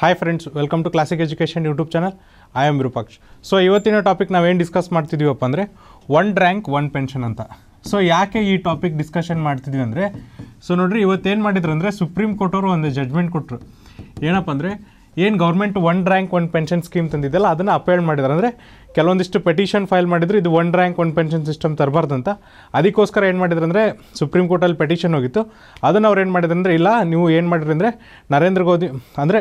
hi friends welcome to classic education YouTube channel I am Rupaksh so ಇವತ್ತಿನ topic ನಾವೇನು discuss ಮಾಡ್ತಿದ್ದೀವಪ್ಪ ಅಂದರೆ one rank one pension ಅಂತ so ಯಾಕೆ ಈ ಟಾಪಿಕ್ ಡಿಸ್ಕಷನ್ ಮಾಡ್ತಿದ್ವಿ ಅಂದರೆ ಸೊ ನೋಡ್ರಿ ಇವತ್ತೇನು ಮಾಡಿದ್ರು ಅಂದರೆ ಸುಪ್ರೀಂ ಅವರು ಒಂದು ಜಡ್ಜ್ಮೆಂಟ್ ಕೊಟ್ಟರು ಏನಪ್ಪ ಅಂದರೆ ಏನು government one rank one pension scheme ತಂದಿದ್ದಲ್ಲ ಅದನ್ನು ಅಪೇಲ್ ಮಾಡಿದ್ರು ಅಂದರೆ ಕೆಲವೊಂದಿಷ್ಟು ಪೆಟಿಷನ್ ಫೈಲ್ ಮಾಡಿದ್ರು ಇದು one rank one pension system ತರಬಾರ್ದಂತ ಅದಕ್ಕೋಸ್ಕರ ಏನು ಮಾಡಿದ್ರು ಅಂದರೆ ಸುಪ್ರೀಂ ಕೋರ್ಟಲ್ಲಿ ಪೆಟಿಷನ್ ಹೋಗಿತ್ತು ಅದನ್ನು ಅವ್ರು ಏನು ಮಾಡಿದ್ರು ಅಂದರೆ ಇಲ್ಲ ನೀವು ಏನು ಮಾಡಿದ್ರಿ ಅಂದರೆ ನರೇಂದ್ರ ಮೋದಿ ಅಂದರೆ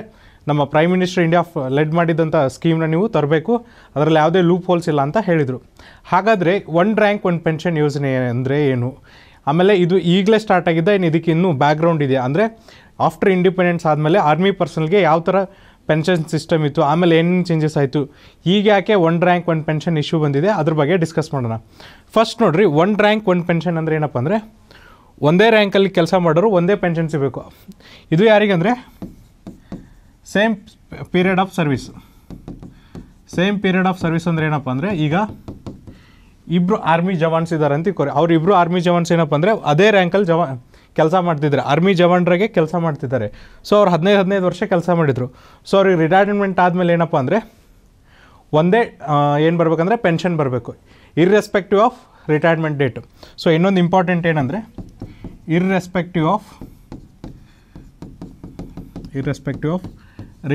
ನಮ್ಮ ಪ್ರೈಮ್ ಮಿನಿಸ್ಟರ್ ಇಂಡಿಯಾ ಲೆಡ್ ಮಾಡಿದಂಥ ಸ್ಕೀಮ್ನ ನೀವು ತರಬೇಕು ಅದರಲ್ಲಿ ಯಾವುದೇ ಲೂಪ್ ಹೋಲ್ಸ್ ಇಲ್ಲ ಅಂತ ಹೇಳಿದರು ಹಾಗಾದರೆ ಒನ್ ರ್ಯಾಂಕ್ ಒನ್ ಪೆನ್ಷನ್ ಯೋಜನೆ ಅಂದರೆ ಏನು ಆಮೇಲೆ ಇದು ಈಗಲೇ ಸ್ಟಾರ್ಟ್ ಆಗಿದೆ ಇನ್ನು ಇದಕ್ಕೆ ಇನ್ನೂ ಬ್ಯಾಕ್ಗ್ರೌಂಡ್ ಇದೆ ಅಂದರೆ ಆಫ್ಟರ್ ಇಂಡಿಪೆಂಡೆನ್ಸ್ ಆದಮೇಲೆ ಆರ್ಮಿ ಪರ್ಸನ್ಗೆ ಯಾವ ಥರ ಪೆನ್ಷನ್ ಸಿಸ್ಟಮ್ ಇತ್ತು ಆಮೇಲೆ ಏನೇನು ಚೇಂಜಸ್ ಆಯಿತು ಈಗ ಯಾಕೆ one rank one pension issue ಬಂದಿದೆ ಅದ್ರ ಬಗ್ಗೆ ಡಿಸ್ಕಸ್ ಮಾಡೋಣ ಫಸ್ಟ್ ನೋಡಿರಿ ಒನ್ ರ್ಯಾಂಕ್ ಒನ್ ಪೆನ್ಷನ್ ಅಂದರೆ ಏನಪ್ಪ ಅಂದರೆ ಒಂದೇ ರ್ಯಾಂಕಲ್ಲಿ ಕೆಲಸ ಮಾಡೋರು ಒಂದೇ ಪೆನ್ಷನ್ ಸಿಗಬೇಕು ಇದು ಅಂದರೆ same period of service same period of service ಅಂದರೆ ಏನಪ್ಪ ಅಂದರೆ ಈಗ ಇಬ್ಬರು ಆರ್ಮಿ ಜವಾನ್ಸ್ ಇದ್ದಾರೆ ಅಂತ ಕೊರೆ ಅವರಿಬ್ಬರು ಆರ್ಮಿ ಜವಾನ್ಸ್ ಏನಪ್ಪ ಅಂದರೆ ಅದೇ ರ್ಯಾಂಕಲ್ಲಿ ಜವಾ ಕೆಲಸ ಮಾಡ್ತಿದ್ದಾರೆ ಆರ್ಮಿ ಜವಾನ್ರಿಗೆ ಕೆಲಸ ಮಾಡ್ತಿದ್ದಾರೆ ಸೊ ಅವ್ರು ಹದಿನೈದು ಹದಿನೈದು ವರ್ಷ ಕೆಲಸ ಮಾಡಿದರು ಸೊ ಅವ್ರಿಗೆ ರಿಟೈರ್ಮೆಂಟ್ ಆದಮೇಲೆ ಏನಪ್ಪ ಅಂದರೆ ಒಂದೇ ಏನು ಬರಬೇಕಂದ್ರೆ ಪೆನ್ಷನ್ ಬರಬೇಕು irrespective of retirement date so ಇನ್ನೊಂದು ಇಂಪಾರ್ಟೆಂಟ್ ಏನಂದರೆ irrespective of irrespective of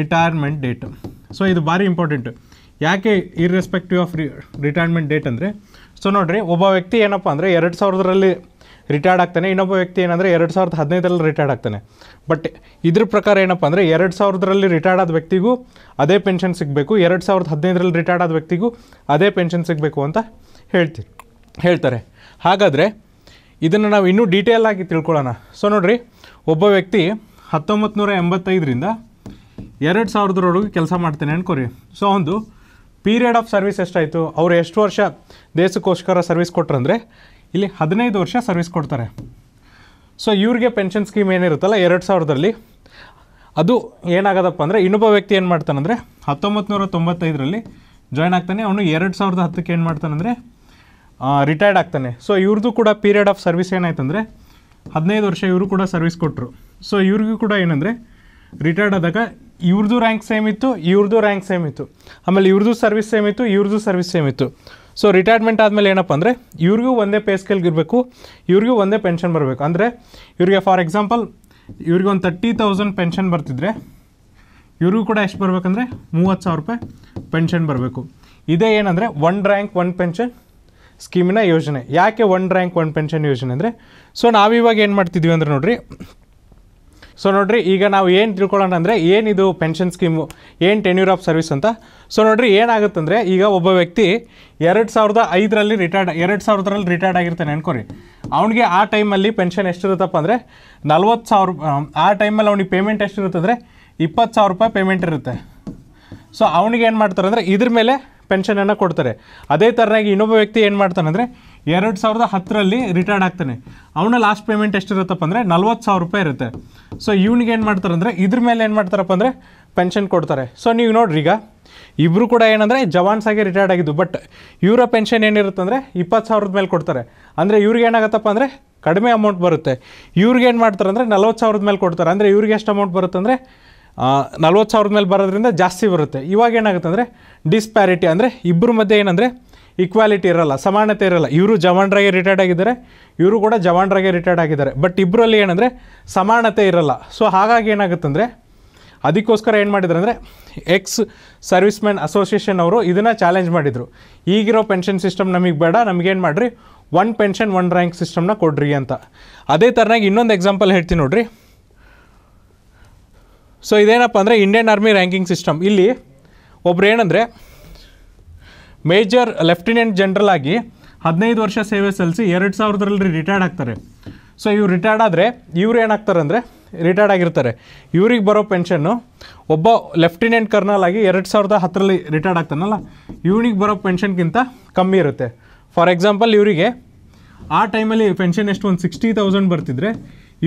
retirement date so ಇದು ಭಾರಿ ಇಂಪಾರ್ಟೆಂಟು ಯಾಕೆ ಇರ್ರೆಸ್ಪೆಕ್ಟಿವ್ ಆಫ್ ರಿಟೈರ್ಮೆಂಟ್ ಡೇಟ್ ಅಂದರೆ ಸೊ ನೋಡಿರಿ ಒಬ್ಬ ವ್ಯಕ್ತಿ ಏನಪ್ಪ ಅಂದರೆ ಎರಡು ಸಾವಿರದಲ್ಲಿ ರಿಟೈರ್ಡ್ ಆಗ್ತಾನೆ ಇನ್ನೊಬ್ಬ ವ್ಯಕ್ತಿ ಏನಂದರೆ ಎರಡು ಸಾವಿರದ ಹದಿನೈದರಲ್ಲಿ ರಿಟೈರ್ಡ್ ಆಗ್ತಾನೆ ಬಟ್ ಇದ್ರ ಪ್ರಕಾರ ಏನಪ್ಪ ಅಂದರೆ ಎರಡು ಸಾವಿರದಲ್ಲಿ ರಿಟೈರ್ಡ್ ಆದ ವ್ಯಕ್ತಿಗೂ ಅದೇ ಪೆನ್ಷನ್ ಸಿಗಬೇಕು ಎರಡು ಸಾವಿರದ ಹದಿನೈದರಲ್ಲಿ ರಿಟೈರ್ಡ್ ಆದ ವ್ಯಕ್ತಿಗೂ ಅದೇ ಪೆನ್ಷನ್ ಸಿಗಬೇಕು ಅಂತ ಹೇಳ್ತೀವಿ ಹೇಳ್ತಾರೆ ಹಾಗಾದರೆ ಇದನ್ನು ನಾವು ಇನ್ನೂ ಡೀಟೇಲ್ ಆಗಿ ತಿಳ್ಕೊಳ್ಳೋಣ ಸೊ ನೋಡಿರಿ ಒಬ್ಬ ವ್ಯಕ್ತಿ ಹತ್ತೊಂಬತ್ತು ನೂರ ಎಂಬತ್ತೈದರಿಂದ ಎರಡು ಸಾವಿರದೊಳಗೆ ಕೆಲಸ ಮಾಡ್ತೇನೆ ಅನ್ಕೋರಿ ಸೊ ಒಂದು ಪೀರಿಯಡ್ ಆಫ್ ಸರ್ವಿಸ್ ಎಷ್ಟಾಯಿತು ಅವ್ರು ಎಷ್ಟು ವರ್ಷ ದೇಶಕ್ಕೋಸ್ಕರ ಸರ್ವಿಸ್ ಕೊಟ್ರಂದರೆ ಇಲ್ಲಿ ಹದಿನೈದು ವರ್ಷ ಸರ್ವಿಸ್ ಕೊಡ್ತಾರೆ ಸೊ ಇವ್ರಿಗೆ ಪೆನ್ಷನ್ ಸ್ಕೀಮ್ ಏನಿರುತ್ತಲ್ಲ ಎರಡು ಸಾವಿರದಲ್ಲಿ ಅದು ಏನಾಗದಪ್ಪ ಅಂದರೆ ಇನ್ನೊಬ್ಬ ವ್ಯಕ್ತಿ ಏನು ಮಾಡ್ತಾನಂದರೆ ಹತ್ತೊಂಬತ್ತು ನೂರ ತೊಂಬತ್ತೈದರಲ್ಲಿ ಜಾಯ್ನ್ ಆಗ್ತಾನೆ ಅವನು ಎರಡು ಸಾವಿರದ ಹತ್ತಕ್ಕೆ ಏನು ಮಾಡ್ತಾನಂದರೆ ರಿಟೈರ್ಡ್ ಆಗ್ತಾನೆ ಸೊ ಇವ್ರದ್ದು ಕೂಡ ಪೀರಿಯಡ್ ಆಫ್ ಸರ್ವಿಸ್ ಏನಾಯ್ತಂದರೆ ಹದಿನೈದು ವರ್ಷ ಇವರು ಕೂಡ ಸರ್ವಿಸ್ ಕೊಟ್ಟರು ಸೊ ಇವ್ರಿಗೂ ಕೂಡ ಏನಂದರೆ ರಿಟೈರ್ಡ್ ಆದಾಗ ಇವ್ರದ್ದು ರ್ಯಾಂಕ್ ಸೇಮ್ ಇತ್ತು ಇವ್ರದ್ದು ರ್ಯಾಂಕ್ ಸೇಮ್ ಇತ್ತು ಆಮೇಲೆ ಇವ್ರದ್ದು ಸರ್ವಿಸ್ ಸೇಮ್ ಇತ್ತು ಇವ್ರದ್ದು ಸರ್ವಿಸ್ ಸೇಮ್ ಇತ್ತು ಸೊ ರಿಟೈರ್ಮೆಂಟ್ ಆದಮೇಲೆ ಏನಪ್ಪ ಅಂದರೆ ಇವ್ರಿಗೂ ಒಂದೇ ಪೇ ಇರಬೇಕು ಇವ್ರಿಗೂ ಒಂದೇ ಪೆನ್ಷನ್ ಬರಬೇಕು ಅಂದರೆ ಇವರಿಗೆ ಫಾರ್ ಎಕ್ಸಾಂಪಲ್ ಇವ್ರಿಗೆ ಒಂದು ತರ್ಟಿ ತೌಸಂಡ್ ಪೆನ್ಷನ್ ಬರ್ತಿದ್ರೆ ಇವ್ರಿಗೂ ಕೂಡ ಎಷ್ಟು ಬರಬೇಕಂದ್ರೆ ಮೂವತ್ತು ಸಾವಿರ ರೂಪಾಯಿ ಪೆನ್ಷನ್ ಬರಬೇಕು ಇದೇ ಏನಂದರೆ ಒನ್ ರ್ಯಾಂಕ್ ಒನ್ ಪೆನ್ಷನ್ ಸ್ಕೀಮಿನ ಯೋಜನೆ ಯಾಕೆ ಒನ್ ರ್ಯಾಂಕ್ ಒನ್ ಪೆನ್ಷನ್ ಯೋಜನೆ ಅಂದರೆ ಸೊ ನಾವಿವಾಗ ಏನು ಮಾಡ್ತಿದ್ವಿ ಅಂದರೆ ನೋಡಿರಿ ಸೊ ನೋಡ್ರಿ ಈಗ ನಾವು ಏನು ತಿಳ್ಕೊಳ್ಳೋಣ ಅಂದರೆ ಏನಿದು ಪೆನ್ಷನ್ ಸ್ಕೀಮು ಏನು ಟೆನ್ಯೂರ್ ಆಫ್ ಸರ್ವಿಸ್ ಅಂತ ಸೊ ನೋಡ್ರಿ ಏನಾಗುತ್ತಂದರೆ ಈಗ ಒಬ್ಬ ವ್ಯಕ್ತಿ ಎರಡು ಸಾವಿರದ ಐದರಲ್ಲಿ ರಿಟೈರ್ಡ್ ಎರಡು ಸಾವಿರದರಲ್ಲಿ ರಿಟೈರ್ಡ್ ಆಗಿರ್ತಾನೆ ಅನ್ಕೋರಿ ಅವ್ನಿಗೆ ಆ ಟೈಮಲ್ಲಿ ಪೆನ್ಷನ್ ಎಷ್ಟಿರುತ್ತಪ್ಪ ಅಂದರೆ ನಲ್ವತ್ತು ಸಾವಿರ ಆ ಟೈಮಲ್ಲಿ ಅವ್ನಿಗೆ ಪೇಮೆಂಟ್ ಎಷ್ಟಿರುತ್ತಂದರೆ ಇಪ್ಪತ್ತು ಸಾವಿರ ರೂಪಾಯಿ ಪೇಮೆಂಟ್ ಇರುತ್ತೆ ಸೊ ಅವ್ನಿಗೆ ಏನು ಮಾಡ್ತಾರೆ ಅಂದರೆ ಇದ್ರ ಮೇಲೆ ಪೆನ್ಷನನ್ನು ಕೊಡ್ತಾರೆ ಅದೇ ಥರನಾಗಿ ಇನ್ನೊಬ್ಬ ವ್ಯಕ್ತಿ ಏನು ಅಂದರೆ ಎರಡು ಸಾವಿರದ ಹತ್ತರಲ್ಲಿ ರಿಟೈರ್ಡ್ ಆಗ್ತಾನೆ ಅವನ ಲಾಸ್ಟ್ ಪೇಮೆಂಟ್ ಎಷ್ಟಿರುತ್ತಪ್ಪ ಅಂದರೆ ನಲ್ವತ್ತು ಸಾವಿರ ರೂಪಾಯಿ ಇರುತ್ತೆ ಸೊ ಇವನಿಗೆ ಏನು ಮಾಡ್ತಾರೆ ಅಂದರೆ ಇದ್ರ ಮೇಲೆ ಏನು ಮಾಡ್ತಾರಪ್ಪ ಅಂದರೆ ಪೆನ್ಷನ್ ಕೊಡ್ತಾರೆ ಸೊ ನೀವು ನೋಡ್ರಿ ಈಗ ಇಬ್ಬರು ಕೂಡ ಏನಂದರೆ ಜವಾನ್ಸಾಗಿ ರಿಟೈರ್ಡ್ ಆಗಿದ್ದು ಬಟ್ ಇವರ ಪೆನ್ಷನ್ ಏನಿರುತ್ತೆ ಅಂದರೆ ಇಪ್ಪತ್ತು ಸಾವಿರದ ಮೇಲೆ ಕೊಡ್ತಾರೆ ಅಂದರೆ ಇವ್ರಿಗೆ ಏನಾಗತ್ತಪ್ಪ ಅಂದರೆ ಕಡಿಮೆ ಅಮೌಂಟ್ ಬರುತ್ತೆ ಇವ್ರಿಗೆ ಏನು ಮಾಡ್ತಾರೆ ಅಂದರೆ ನಲ್ವತ್ತು ಸಾವಿರದ ಮೇಲೆ ಕೊಡ್ತಾರೆ ಅಂದರೆ ಇವ್ರಿಗೆ ಎಷ್ಟು ಅಮೌಂಟ್ ಬರುತ್ತೆ ಅಂದರೆ ನಲ್ವತ್ತು ಸಾವಿರದ ಮೇಲೆ ಬರೋದ್ರಿಂದ ಜಾಸ್ತಿ ಬರುತ್ತೆ ಇವಾಗ ಏನಾಗುತ್ತೆ ಅಂದರೆ ಡಿಸ್ಪ್ಯಾರಿಟಿ ಅಂದರೆ ಇಬ್ಬರ ಮಧ್ಯೆ ಏನಂದರೆ ಈಕ್ವಾಲಿಟಿ ಇರಲ್ಲ ಸಮಾನತೆ ಇರೋಲ್ಲ ಇವರು ಜವಾನ್ರಾಗೆ ರಿಟೈರ್ಡ್ ಆಗಿದ್ದಾರೆ ಇವರು ಕೂಡ ಜವಾನ್ರಾಗೆ ರಿಟೈರ್ಡ್ ಆಗಿದ್ದಾರೆ ಬಟ್ ಇಬ್ಬರಲ್ಲಿ ಏನಂದರೆ ಸಮಾನತೆ ಇರೋಲ್ಲ ಸೊ ಹಾಗಾಗಿ ಏನಾಗುತ್ತಂದರೆ ಅದಕ್ಕೋಸ್ಕರ ಏನು ಮಾಡಿದ್ರು ಅಂದರೆ ಎಕ್ಸ್ ಸರ್ವಿಸ್ ಮ್ಯಾನ್ ಅಸೋಸಿಯೇಷನ್ ಅವರು ಇದನ್ನು ಚಾಲೆಂಜ್ ಮಾಡಿದರು ಈಗಿರೋ ಪೆನ್ಷನ್ ಸಿಸ್ಟಮ್ ನಮಗೆ ಬೇಡ ನಮಗೇನು ಮಾಡಿರಿ ಒನ್ ಪೆನ್ಷನ್ ಒನ್ ರ್ಯಾಂಕ್ ಸಿಸ್ಟಮ್ನ ಕೊಡ್ರಿ ಅಂತ ಅದೇ ಥರನಾಗಿ ಇನ್ನೊಂದು ಎಕ್ಸಾಂಪಲ್ ಹೇಳ್ತೀನಿ ನೋಡಿರಿ ಸೊ ಇದೇನಪ್ಪ ಅಂದರೆ ಇಂಡಿಯನ್ ಆರ್ಮಿ ರ್ಯಾಂಕಿಂಗ್ ಸಿಸ್ಟಮ್ ಇಲ್ಲಿ ಒಬ್ರು ಏನಂದರೆ ಮೇಜರ್ ಲೆಫ್ಟಿನೆಂಟ್ ಜನರಲ್ ಆಗಿ ಹದಿನೈದು ವರ್ಷ ಸೇವೆ ಸಲ್ಲಿಸಿ ಎರಡು ಸಾವಿರದಲ್ಲಿ ರಿಟೈರ್ಡ್ ಆಗ್ತಾರೆ ಸೊ ಇವ್ರು ರಿಟೈರ್ಡ್ ಆದರೆ ಇವ್ರು ಏನಾಗ್ತಾರೆ ಅಂದರೆ ರಿಟೈರ್ಡ್ ಆಗಿರ್ತಾರೆ ಇವ್ರಿಗೆ ಬರೋ ಪೆನ್ಷನ್ನು ಒಬ್ಬ ಲೆಫ್ಟಿನೆಂಟ್ ಕರ್ನಲ್ ಆಗಿ ಎರಡು ಸಾವಿರದ ಹತ್ತರಲ್ಲಿ ರಿಟೈರ್ಡ್ ಆಗ್ತಾನಲ್ಲ ಇವನಿಗೆ ಬರೋ ಪೆನ್ಷನ್ಗಿಂತ ಕಮ್ಮಿ ಇರುತ್ತೆ ಫಾರ್ ಎಕ್ಸಾಂಪಲ್ ಇವರಿಗೆ ಆ ಟೈಮಲ್ಲಿ ಪೆನ್ಷನ್ ಎಷ್ಟು ಒಂದು ಸಿಕ್ಸ್ಟಿ ತೌಸಂಡ್ ಬರ್ತಿದ್ರೆ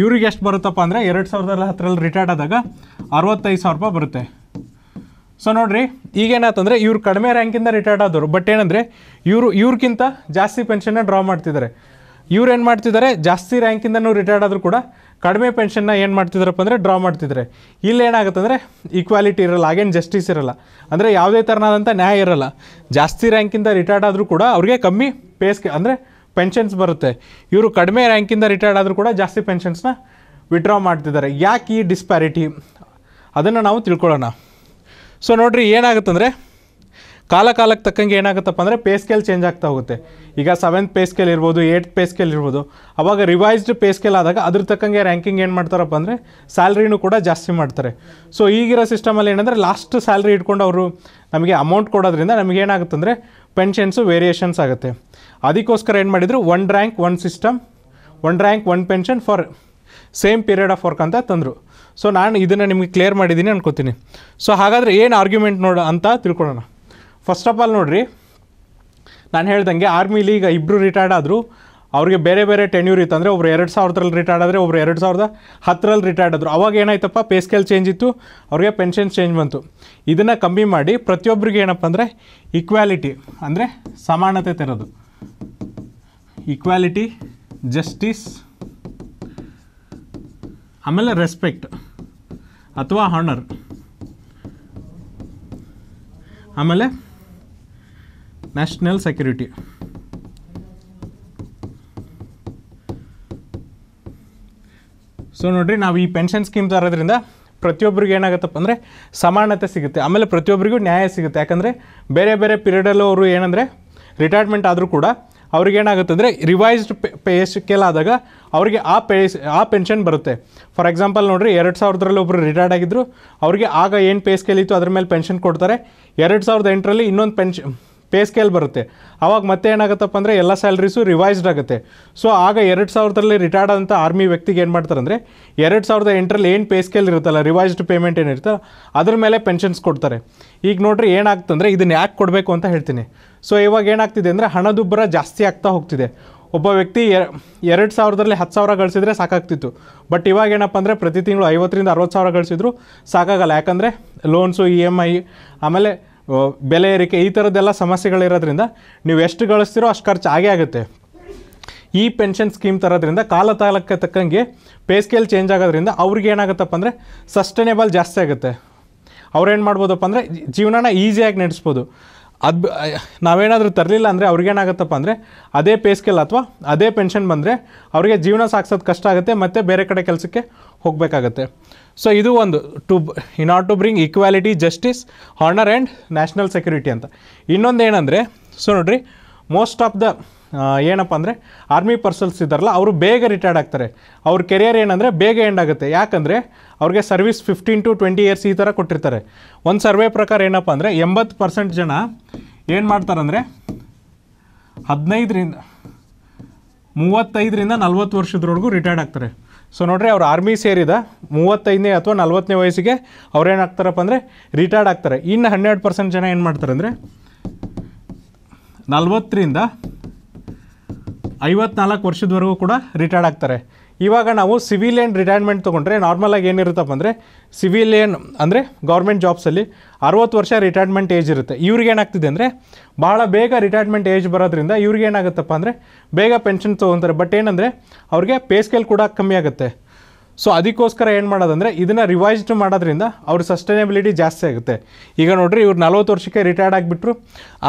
ಇವ್ರಿಗೆ ಎಷ್ಟು ಬರುತ್ತಪ್ಪ ಅಂದರೆ ಎರಡು ಸಾವಿರದ ಹತ್ತರಲ್ಲಿ ರಿಟೈರ್ಡ್ ಆದಾಗ ಅರವತ್ತೈದು ಸಾವಿರ ರೂಪಾಯಿ ಬರುತ್ತೆ ಸೊ ನೋಡಿರಿ ಈಗೇನಾಯ್ತಂದರೆ ಇವ್ರು ಕಡಿಮೆ ರ್ಯಾಂಕಿಂದ ರಿಟೈರ್ಡ್ ಆದರು ಬಟ್ ಏನಂದರೆ ಇವರು ಇವ್ರಕ್ಕಿಂತ ಜಾಸ್ತಿ ಪೆನ್ಷನ್ನ ಡ್ರಾ ಮಾಡ್ತಿದ್ದಾರೆ ಇವ್ರು ಏನು ಮಾಡ್ತಿದ್ದಾರೆ ಜಾಸ್ತಿ ರ್ಯಾಂಕಿಂದನೂ ರಿಟೈರ್ಡ್ ಆದರೂ ಕೂಡ ಕಡಿಮೆ ಪೆನ್ಷನ್ನ ಏನು ಮಾಡ್ತಿದ್ದಾರಪ್ಪ ಅಂದರೆ ಡ್ರಾ ಮಾಡ್ತಿದ್ದಾರೆ ಇಲ್ಲೇನಾಗುತ್ತೆ ಅಂದರೆ ಈಕ್ವಾಲಿಟಿ ಇರಲ್ಲ ಹಾಗೇನು ಜಸ್ಟಿಸ್ ಇರಲ್ಲ ಅಂದರೆ ಯಾವುದೇ ಥರನಾದಂಥ ನ್ಯಾಯ ಇರಲ್ಲ ಜಾಸ್ತಿ ರ್ಯಾಂಕಿಂದ ರಿಟೈರ್ಡ್ ಆದರೂ ಕೂಡ ಅವ್ರಿಗೆ ಕಮ್ಮಿ ಪೇಸ್ಗೆ ಅಂದರೆ ಪೆನ್ಷನ್ಸ್ ಬರುತ್ತೆ ಇವರು ಕಡಿಮೆ ರ್ಯಾಂಕಿಂದ ರಿಟೈರ್ಡ್ ಆದರೂ ಕೂಡ ಜಾಸ್ತಿ ಪೆನ್ಷನ್ಸ್ನ ವಿಡ್ರಾ ಮಾಡ್ತಿದ್ದಾರೆ ಯಾಕೆ ಈ ಡಿಸ್ಪ್ಯಾರಿಟಿ ಅದನ್ನು ನಾವು ತಿಳ್ಕೊಳ್ಳೋಣ ಸೊ ನೋಡ್ರಿ ಏನಾಗುತ್ತಂದರೆ ಕಾಲ ಕಾಲಕ್ಕೆ ತಕ್ಕಂಗೆ ಏನಾಗುತ್ತಪ್ಪ ಅಂದರೆ ಪೇ ಸ್ಕೇಲ್ ಚೇಂಜ್ ಆಗ್ತಾ ಹೋಗುತ್ತೆ ಈಗ ಸೆವೆಂತ್ ಪೇ ಸ್ಕೇಲ್ ಇರ್ಬೋದು ಏಯ್ಟ್ ಪೇ ಸ್ಕೇಲ್ ಇರ್ಬೋದು ಅವಾಗ ರಿವೈಸ್ಡ್ ಪೇ ಸ್ಕೇಲ್ ಆದಾಗ ಅದ್ರ ತಕ್ಕಂಗೆ ರ್ಯಾಂಕಿಂಗ್ ಏನು ಮಾಡ್ತಾರಪ್ಪ ಅಂದರೆ ಸ್ಯಾಲ್ರಿನೂ ಕೂಡ ಜಾಸ್ತಿ ಮಾಡ್ತಾರೆ ಸೊ ಈಗಿರೋ ಸಿಸ್ಟಮಲ್ಲಿ ಏನಂದರೆ ಲಾಸ್ಟ್ ಸ್ಯಾಲ್ರಿ ಇಟ್ಕೊಂಡು ಅವರು ನಮಗೆ ಅಮೌಂಟ್ ಕೊಡೋದ್ರಿಂದ ನಮಗೇನಾಗುತ್ತಂದರೆ ಪೆನ್ಷನ್ಸು ವೇರಿಯೇಷನ್ಸ್ ಆಗುತ್ತೆ ಅದಕ್ಕೋಸ್ಕರ ಏನು ಮಾಡಿದರು one rank one system one rank one pension for same period of work ಅಂತ ತಂದರು ಸೊ ನಾನು ಇದನ್ನು ನಿಮಗೆ ಕ್ಲಿಯರ್ ಮಾಡಿದ್ದೀನಿ ಅನ್ಕೋತೀನಿ ಸೊ ಹಾಗಾದರೆ ಏನು ಆರ್ಗ್ಯುಮೆಂಟ್ ನೋಡ ಅಂತ ತಿಳ್ಕೊಳ್ಳೋಣ ಫಸ್ಟ್ ಆಫ್ ಆಲ್ ನೋಡಿರಿ ನಾನು ಹೇಳ್ದಂಗೆ ಆರ್ಮಿಲಿ ಈಗ ಇಬ್ಬರು ರಿಟೈರ್ಡ್ ಆದರೂ ಅವ್ರಿಗೆ ಬೇರೆ ಬೇರೆ ಟೆನ್ಯೂರ್ ಇತ್ತು ಅಂದರೆ ಒಬ್ಬರು ಎರಡು ಸಾವಿರದಲ್ಲಿ ರಿಟೈರ್ಡ್ ಆದರೆ ಒಬ್ಬರು ಎರಡು ಸಾವಿರದ ಹತ್ತರಲ್ಲಿ ರಿಟೈರ್ಡ್ ಆದರು ಅವಾಗ ಏನಾಯ್ತಪ್ಪ ಪೇ ಸ್ಕೇಲ್ ಚೇಂಜ್ ಇತ್ತು ಅವ್ರಿಗೆ ಪೆನ್ಷನ್ ಚೇಂಜ್ ಬಂತು ಇದನ್ನು ಕಮ್ಮಿ ಮಾಡಿ ಪ್ರತಿಯೊಬ್ಬರಿಗೆ ಏನಪ್ಪ ಅಂದರೆ ಇಕ್ವಾಲಿಟಿ ಅಂದರೆ ಸಮಾನತೆ ತೆರೋದು ಈಕ್ವಾಲಿಟಿ ಜಸ್ಟಿಸ್ ಆಮೇಲೆ ರೆಸ್ಪೆಕ್ಟ್ ಅಥವಾ ಹಾನರ್ ಆಮೇಲೆ ನ್ಯಾಷನಲ್ ಸೆಕ್ಯೂರಿಟಿ ಸೊ ನೋಡ್ರಿ ನಾವು ಈ ಪೆನ್ಷನ್ ಸ್ಕೀಮ್ ತರೋದ್ರಿಂದ ಪ್ರತಿಯೊಬ್ಬರಿಗೆ ಏನಾಗುತ್ತಪ್ಪ ಅಂದರೆ ಸಮಾನತೆ ಸಿಗುತ್ತೆ ಆಮೇಲೆ ಪ್ರತಿಯೊಬ್ಬರಿಗೂ ನ್ಯಾಯ ಸಿಗುತ್ತೆ ಯಾಕಂದರೆ ಬೇರೆ ಬೇರೆ ಪೀರಿಯಡಲ್ಲೂ ಅವರು ಏನಂದರೆ ರಿಟೈರ್ಮೆಂಟ್ ಆದರೂ ಕೂಡ ಏನಾಗುತ್ತೆ ಅಂದರೆ ರಿವೈಸ್ಡ್ ಪೇ ಸ್ಕೇಲ್ ಆದಾಗ ಅವರಿಗೆ ಆ ಪೇ ಆ ಪೆನ್ಷನ್ ಬರುತ್ತೆ ಫಾರ್ ಎಕ್ಸಾಂಪಲ್ ನೋಡಿರಿ ಎರಡು ಸಾವಿರದ್ರಲ್ಲಿ ಒಬ್ಬರು ರಿಟೈರ್ಡ್ ಆಗಿದ್ದರು ಅವರಿಗೆ ಆಗ ಏನು ಪೇ ಸ್ಕೇಲ್ ಇತ್ತು ಅದ್ರ ಮೇಲೆ ಪೆನ್ಷನ್ ಕೊಡ್ತಾರೆ ಎರಡು ಸಾವಿರದ ಎಂಟರಲ್ಲಿ ಇನ್ನೊಂದು ಪೆನ್ಷನ್ ಪೇ ಸ್ಕೇಲ್ ಬರುತ್ತೆ ಆವಾಗ ಮತ್ತೆ ಏನಾಗುತ್ತಪ್ಪ ಅಂದರೆ ಎಲ್ಲ ಸ್ಯಾಲ್ರೀಸು ರಿವೈಸ್ಡ್ ಆಗುತ್ತೆ ಸೊ ಆಗ ಎರಡು ಸಾವಿರದಲ್ಲಿ ರಿಟೈರ್ಡ್ ಆದಂಥ ಆರ್ಮಿ ವ್ಯಕ್ತಿಗೆ ಏನು ಮಾಡ್ತಾರೆ ಅಂದರೆ ಎರಡು ಸಾವಿರದ ಎಂಟರಲ್ಲಿ ಏನು ಪೇ ಸ್ಕೇಲ್ ಇರುತ್ತಲ್ಲ ರಿವೈಸ್ಡ್ ಪೇಮೆಂಟ್ ಏನಿರುತ್ತೆ ಅದ್ರ ಮೇಲೆ ಪೆನ್ಷನ್ಸ್ ಕೊಡ್ತಾರೆ ಈಗ ನೋಡಿರಿ ಏನಾಗ್ತಂದರೆ ಇದನ್ನು ಯಾಕೆ ಕೊಡಬೇಕು ಅಂತ ಹೇಳ್ತೀನಿ ಸೊ ಇವಾಗ ಏನಾಗ್ತಿದೆ ಅಂದರೆ ಹಣದುಬ್ಬರ ಜಾಸ್ತಿ ಆಗ್ತಾ ಹೋಗ್ತಿದೆ ಒಬ್ಬ ವ್ಯಕ್ತಿ ಎರಡು ಸಾವಿರದಲ್ಲಿ ಹತ್ತು ಸಾವಿರ ಗಳಿಸಿದ್ರೆ ಸಾಕಾಗ್ತಿತ್ತು ಬಟ್ ಇವಾಗ ಏನಪ್ಪ ಅಂದರೆ ಪ್ರತಿ ತಿಂಗಳು ಐವತ್ತರಿಂದ ಅರವತ್ತು ಸಾವಿರ ಗಳಿಸಿದ್ರು ಸಾಕಾಗಲ್ಲ ಯಾಕಂದರೆ loans E e M I ಆಮೇಲೆ ಬೆಲೆ ಏರಿಕೆ ಈ ಥರದ್ದೆಲ್ಲ ಸಮಸ್ಯೆಗಳಿರೋದ್ರಿಂದ ನೀವು ಎಷ್ಟು ಗಳಿಸ್ತೀರೋ ಅಷ್ಟು ಖರ್ಚು ಆಗೇ ಆಗುತ್ತೆ ಈ ಪೆನ್ಷನ್ ಸ್ಕೀಮ್ ತರೋದ್ರಿಂದ ಕಾಲ ತಾಲಕ್ಕೆ ತಕ್ಕಂಗೆ ಪೇ ಸ್ಕೇಲ್ ಚೇಂಜ್ ಆಗೋದ್ರಿಂದ ಅವ್ರಿಗೆ ಏನಾಗುತ್ತಪ್ಪ ಅಂದರೆ ಸಸ್ಟೈನೇಬಲ್ ಜಾಸ್ತಿ ಆಗುತ್ತೆ ಅವ್ರೇನು ಮಾಡ್ಬೋದಪ್ಪ ಅಂದರೆ ಜೀವನನ ಈಸಿಯಾಗಿ ನಡೆಸ್ಬೋದು ಅದು ನಾವೇನಾದರೂ ತರಲಿಲ್ಲ ಅಂದರೆ ಅವ್ರಿಗೇನಾಗತ್ತಪ್ಪ ಅಂದರೆ ಅದೇ ಪೇ ಸ್ಕೇಲ್ ಅಥವಾ ಅದೇ ಪೆನ್ಷನ್ ಬಂದರೆ ಅವರಿಗೆ ಜೀವನ ಸಾಗಿಸೋದು ಕಷ್ಟ ಆಗುತ್ತೆ ಮತ್ತು ಬೇರೆ ಕಡೆ ಕೆಲಸಕ್ಕೆ ಹೋಗಬೇಕಾಗತ್ತೆ ಸೊ ಇದು ಒಂದು to in or to bring equality justice honour and national security ಅಂತ ಇನ್ನೊಂದು ಏನಂದರೆ ಸೊ ನೋಡ್ರಿ ಮೋಸ್ಟ್ ಆಫ್ ದ ಏನಪ್ಪ ಅಂದರೆ ಆರ್ಮಿ ಪರ್ಸನ್ಸ್ ಇದ್ದಾರಲ್ಲ ಅವರು ಬೇಗ ರಿಟೈರ್ಡ್ ಆಗ್ತಾರೆ ಅವ್ರ ಕೆರಿಯರ್ ಏನಂದರೆ ಬೇಗ ಎಂಡ್ ಆಗುತ್ತೆ ಯಾಕಂದರೆ ಅವ್ರಿಗೆ service fifteen to twenty years ಈ ಥರ ಕೊಟ್ಟಿರ್ತಾರೆ ಒಂದು ಸರ್ವೆ ಪ್ರಕಾರ ಏನಪ್ಪ ಅಂದರೆ ಎಂಬತ್ತು ಪರ್ಸೆಂಟ್ ಜನ ಏನು ಮಾಡ್ತಾರಂದರೆ ಹದಿನೈದರಿಂದ ಮೂವತ್ತೈದರಿಂದ ನಲ್ವತ್ತು ವರ್ಷದವರೆಗೂ ರಿಟೈರ್ಡ್ ಆಗ್ತಾರೆ ಸೊ ನೋಡ್ರಿ ಅವ್ರು ಆರ್ಮಿ ಸೇರಿದ ಮೂವತ್ತೈದನೇ ಅಥವಾ ನಲ್ವತ್ತನೇ ವಯಸ್ಸಿಗೆ ಅವ್ರೇನಾಗ್ತಾರಪ್ಪ ಅಂದರೆ ರಿಟೈರ್ಡ್ ಆಗ್ತಾರೆ ಇನ್ನು ಹನ್ನೆರಡು ಪರ್ಸೆಂಟ್ ಜನ ಏನು ಮಾಡ್ತಾರೆ ಅಂದರೆ ನಲ್ವತ್ತರಿಂದ ಐವತ್ನಾಲ್ಕು ವರ್ಷದವರೆಗೂ ಕೂಡ ರಿಟೈರ್ಡ್ ಆಗ್ತಾರೆ ಇವಾಗ ನಾವು ಸಿವಿಲಿಯನ್ ರಿಟೈರ್ಮೆಂಟ್ ತೊಗೊಂಡ್ರೆ ನಾರ್ಮಲಾಗಿ ಏನಿರುತ್ತಪ್ಪ ಅಂದರೆ ಸಿವಿಲಿಯನ್ ಅಂದರೆ ಗೌರ್ಮೆಂಟ್ ಜಾಬ್ಸಲ್ಲಿ ಅರುವತ್ತು ವರ್ಷ ರಿಟೈರ್ಮೆಂಟ್ ಏಜ್ ಇರುತ್ತೆ ಇವ್ರಿಗೆ ಏನಾಗ್ತಿದೆ ಅಂದರೆ ಭಾಳ ಬೇಗ ರಿಟೈರ್ಮೆಂಟ್ ಏಜ್ ಬರೋದ್ರಿಂದ ಇವ್ರಿಗೆ ಏನಾಗುತ್ತಪ್ಪ ಅಂದರೆ ಬೇಗ ಪೆನ್ಷನ್ ತೊಗೊತಾರೆ ಬಟ್ ಏನಂದರೆ ಅವ್ರಿಗೆ ಪೇ ಸ್ಕೇಲ್ ಕೂಡ ಕಮ್ಮಿ ಆಗುತ್ತೆ ಸೊ ಅದಕ್ಕೋಸ್ಕರ ಏನು ಮಾಡೋದಂದರೆ ಇದನ್ನು ರಿವೈಸ್ಡ್ ಮಾಡೋದ್ರಿಂದ ಅವ್ರ ಸಸ್ಟೈನೆಬಿಲಿಟಿ ಜಾಸ್ತಿ ಆಗುತ್ತೆ ಈಗ ನೋಡಿರಿ ಇವ್ರು ನಲ್ವತ್ತು ವರ್ಷಕ್ಕೆ ರಿಟೈರ್ಡ್ ಆಗಿಬಿಟ್ರು